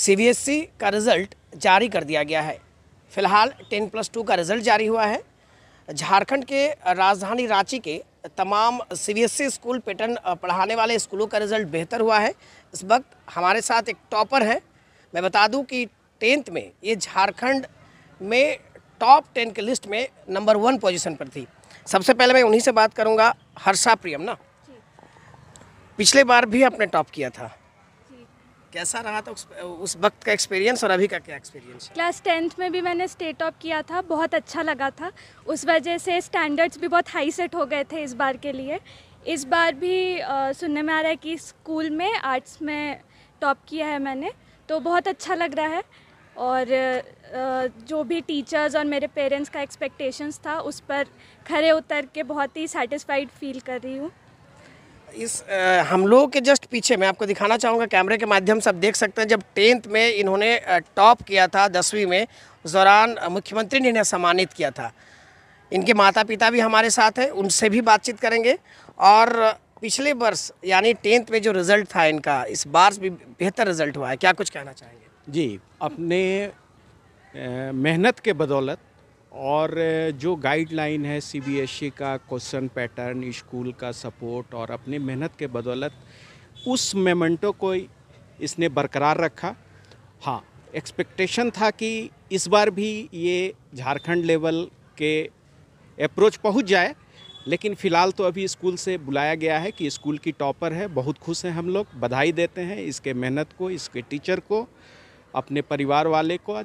CBSE e का result जारी कर दिया गया है फिलहाल टेन प्लस टू का रिज़ल्ट जारी हुआ है झारखंड के राजधानी रांची के तमाम सीबीएसई e स्कूल पैटर्न पढ़ाने वाले स्कूलों का रिज़ल्ट बेहतर हुआ है इस वक्त हमारे साथ एक टॉपर है मैं बता दूं कि टेंथ में ये झारखंड में टॉप टेन के लिस्ट में नंबर वन पोजीशन पर थी सबसे पहले मैं उन्हीं से बात करूंगा हर्षा प्रियम ना पिछले बार भी आपने टॉप किया था कैसा रहा था उस वक्त का एक्सपीरियंस और अभी का क्या एक्सपीरियंस क्लास टेंथ में भी मैंने स्टेट ऑप किया था बहुत अच्छा लगा था उस वजह से स्टैंडर्ड्स भी बहुत हाई सेट हो गए थे इस बार के लिए इस बार भी आ, सुनने में आ रहा है कि स्कूल में आर्ट्स में टॉप किया है मैंने तो बहुत अच्छा लग रहा है और आ, जो भी टीचर्स और मेरे पेरेंट्स का एक्सपेक्टेशंस था उस पर खरे उतर के बहुत ही सेटिस्फाइड फील कर रही हूँ इस आ, हम लोगों के जस्ट पीछे मैं आपको दिखाना चाहूँगा कैमरे के माध्यम से आप देख सकते हैं जब टेंथ में इन्होंने टॉप किया था दसवीं में उस दौरान मुख्यमंत्री ने इन्हें सम्मानित किया था इनके माता पिता भी हमारे साथ हैं उनसे भी बातचीत करेंगे और पिछले वर्ष यानी टेंथ में जो रिज़ल्ट था इनका इस बार भी बेहतर रिज़ल्ट हुआ है क्या कुछ कहना चाहेंगे जी अपने मेहनत के बदौलत और जो गाइडलाइन है सीबीएसई e का क्वेश्चन पैटर्न स्कूल का सपोर्ट और अपनी मेहनत के बदौलत उस मेमेंटो को इसने बरकरार रखा हाँ एक्सपेक्टेशन था कि इस बार भी ये झारखंड लेवल के अप्रोच पहुंच जाए लेकिन फ़िलहाल तो अभी स्कूल से बुलाया गया है कि स्कूल की टॉपर है बहुत खुश हैं हम लोग बधाई देते हैं इसके मेहनत को इसके टीचर को अपने परिवार वाले को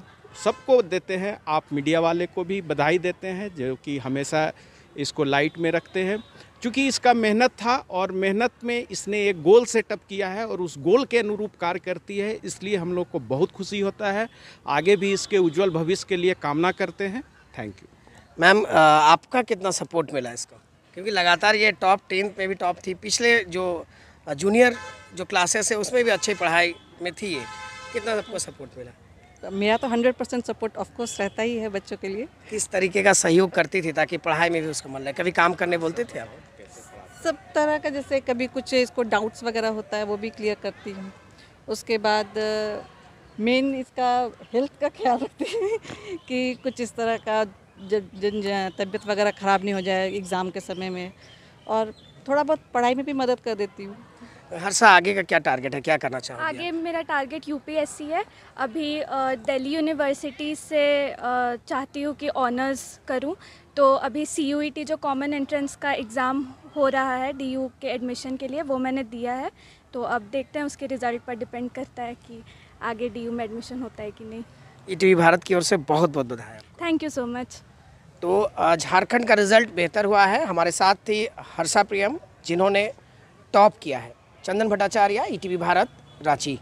सबको देते हैं आप मीडिया वाले को भी बधाई देते हैं जो कि हमेशा इसको लाइट में रखते हैं क्योंकि इसका मेहनत था और मेहनत में इसने एक गोल सेटअप किया है और उस गोल के अनुरूप कार्य करती है इसलिए हम लोग को बहुत खुशी होता है आगे भी इसके उज्जवल भविष्य के लिए कामना करते हैं थैंक यू मैम आपका कितना सपोर्ट मिला इसका क्योंकि लगातार ये टॉप टेन पे भी टॉप थी पिछले जो जूनियर जो क्लासेस है उसमें भी अच्छी पढ़ाई में थी ये कितना आपको सपोर्ट मिला मेरा तो हंड्रेड परसेंट सपोर्ट ऑफकोर्स रहता ही है बच्चों के लिए किस तरीके का सहयोग करती थी ताकि पढ़ाई में भी उसको मन लगे कभी काम करने बोलते थे आप सब तरह का जैसे कभी कुछ इसको डाउट्स वगैरह होता है वो भी क्लियर करती हूँ उसके बाद मेन इसका हेल्थ का ख्याल रखती है कि कुछ इस तरह का तबीयत वगैरह ख़राब नहीं हो जाए एग्ज़ाम के समय में और थोड़ा बहुत पढ़ाई में भी मदद कर देती हूँ हर्षा आगे का क्या टारगेट है क्या करना चाहिए आगे मेरा टारगेट यूपीएससी है अभी दिल्ली यूनिवर्सिटी से चाहती हूँ कि ऑनर्स करूँ तो अभी सी e जो कॉमन एंट्रेंस का एग्ज़ाम हो रहा है डी के एडमिशन के लिए वो मैंने दिया है तो अब देखते हैं उसके रिज़ल्ट पर डिपेंड करता है कि आगे डी में एडमिशन होता है कि नहीं ई e भारत की ओर से बहुत बहुत बधाई थैंक यू सो मच तो झारखंड का रिज़ल्ट बेहतर हुआ है हमारे साथ थी हर्षा प्रियम जिन्होंने टॉप किया है चंदन भट्टाचार्य ई भारत रांची